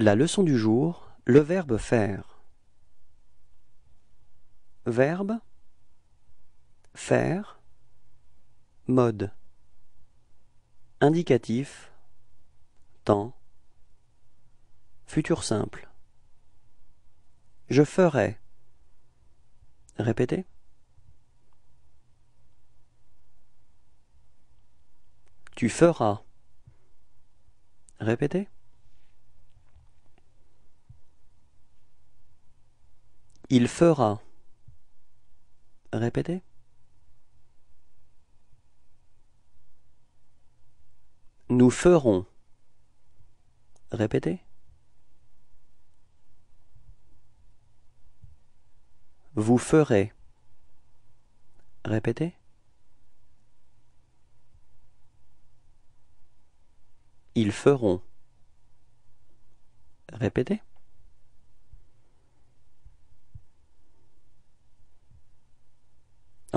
La leçon du jour, le verbe faire. Verbe faire mode indicatif temps futur simple Je ferai Répétez Tu feras Répétez Il fera. Répétez. Nous ferons. Répétez. Vous ferez. Répétez. Ils feront. Répétez.